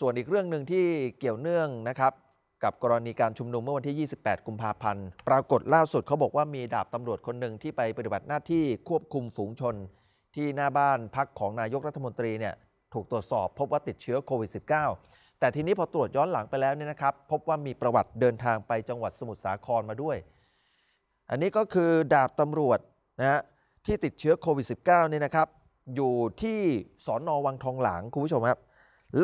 ส่วนอีกเรื่องหนึ่งที่เกี่ยวเนื่องนะครับกับกรณีการชุมนุมเมื่อวันที่ 28กุมภาพันธ์ ปรากฏล่าสุดเขาบอกว่ามีดาบตำรวจคนหนึ่งที่ไปปฏิบัติหน้าที่ควบคุมฝูงชน ที่หน้าบ้านพักของนายกรัฐมนตรีเนี่ยถูกตรวจสอบพบว่าติดเชื้อโควิด -19 แต่ทีนี้พอตรวจย้อนหลังไปแล้วเนี่ยนะครับพบว่ามีประวัติเดินทางไปจังหวัดสมุทรสาครมาด้วยอันนี้ก็คือดาบตำรวจนะฮะที่ติดเชื้อโควิด -19 เนี่ยนะครับอยู่ที่สอนอวังทองหลางคุณผู้ชมครับ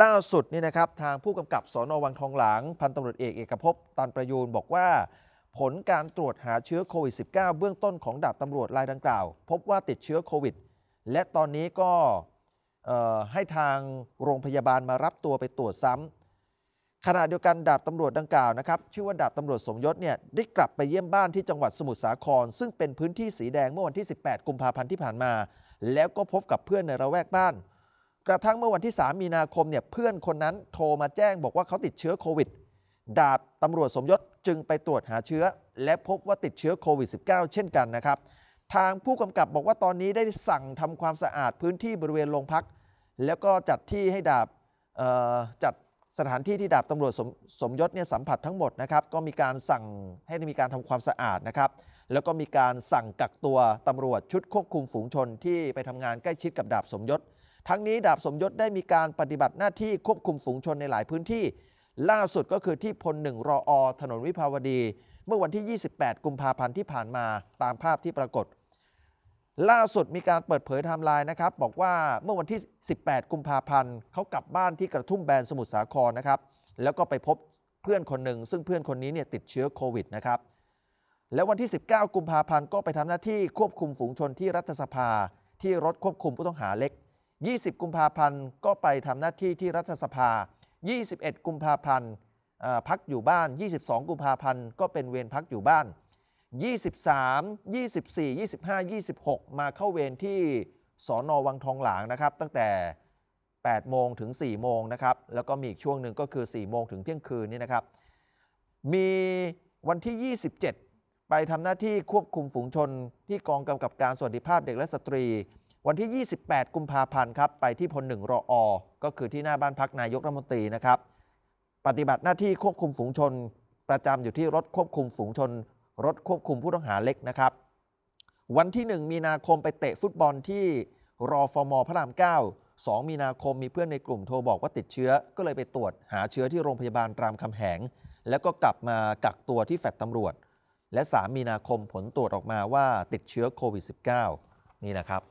ล่าสุดนี่นะครับทางผู้กำกับสอนอวังทองหลางพันตำรวจเอกเอกภพตันประยูนบอกว่าผลการตรวจหาเชื้อโควิด -19 เบื้องต้นของดาบตำรวจรายดังกล่าว พบว่าติดเชื้อโควิด และตอนนี้ก็ให้ทางโรงพยาบาลมารับตัวไปตรวจซ้ำขณะเดียวกันดาบตำรวจดังกล่าวนะครับชื่อว่าดาบตำรวจสมยศเนี่ยได้กลับไปเยี่ยมบ้านที่จังหวัดสมุทรสาคร ซึ่งเป็นพื้นที่สีแดงเมื่อวันที่ 18 กุมภาพันธ์ที่ผ่านมา แล้วก็พบกับเพื่อนในระแวกบ้านกระทั่งเมื่อวันที่ 3 มีนาคม เนี่ย เพื่อนคนนั้น โทรมาแจ้งบอกว่าเขาติดเชื้อโควิด ดาบตำรวจสมยศจึงไปตรวจหาเชื้อและพบว่าติดเชื้อโควิด -19 เช่นกันนะครับ ทางผู้กำกับบอกว่าตอนนี้ได้สั่งทำความสะอาดพื้นที่บริเวณโรงพัก แล้วก็จัดที่ให้ดาบจัดสถานที่ที่ดาบตำรวจสมสมยศเนี่ยสัมผัสทั้งหมดนะครับ ก็มีการสั่งให้มีการทำความสะอาดนะครับ แล้วก็มีการสั่งกักตัวตำรวจชุดควบคุมฝูงชนที่ไปทำงานใกล้ชิดกับดาบสมยศทั้งนี้ ดาบสมยศได้มีการปฏิบัติหน้าที่ควบคุมฝูงชนในหลายพื้นที่ ล่าสุดก็คือที่พลหนึ่งรออถนนวิภาวดี เมื่อวันที่ 28กุมภาพันธ์ที่ผ่านมาตามภาพที่ปรากฏ ล่าสุดมีการเปิดเผยไทม์ไลน์นะครับ บอกว่าเมื่อวันที่ 18กุมภาพันธ์เขากลับบ้านที่กระทุ่มแบนสมุทรสาครนะครับ แล้วก็ไปพบเพื่อนคนหนึ่งซึ่งเพื่อนคนนี้เนี่ยติดเชื้อโควิดนะครับ แล้ววันที่ 19กุมภาพันธ์ก็ไปทำหน้าที่ควบคุมฝูงชนที่รัฐสภา ที่รถควบคุมผู้ต้องหาเล็ก20 กุมภาพันธ์ ก็ไปทำหน้าที่ที่รัฐสภา 21 กุมภาพันธ์พักอยู่บ้าน 22 กุมภาพันธ์ ก็เป็นเวรพักอยู่บ้าน 23 24 25 26 มาเข้าเวรที่สอนอวังทองหลางนะครับตั้งแต่8โมงถึง4โมงนะครับแล้วก็มีอีกช่วงหนึ่งก็คือ4โมงถึงเที่ยงคืนนี่นะครับมีวันที่ 27 ไปทำหน้าที่ควบคุมฝูงชนที่กองกำกับการสวัสดิภาพเด็กและสตรีวันที่ 28 กุมภาพันธ์ครับ ไปที่พลหนึ่งรออ ก็คือที่หน้าบ้านพักนายกรัฐมนตรีนะครับ ปฏิบัติหน้าที่ควบคุมฝูงชนประจำอยู่ที่รถควบคุมฝูงชน รถควบคุมผู้ต้องหาเล็กนะครับ วันที่ 1 มีนาคมไปเตะฟุตบอลที่รอฟอร์มอพระราม 9 2 มีนาคมมีเพื่อนในกลุ่มโทรบอกว่าติดเชื้อก็เลยไปตรวจหาเชื้อที่โรงพยาบาลรามคำแหงแล้วก็กลับมากักตัวที่แฟลตตำรวจ และ 3มีนาคมผลตรวจออกมาว่าติดเชื้อโควิด -19 นี่นะครับ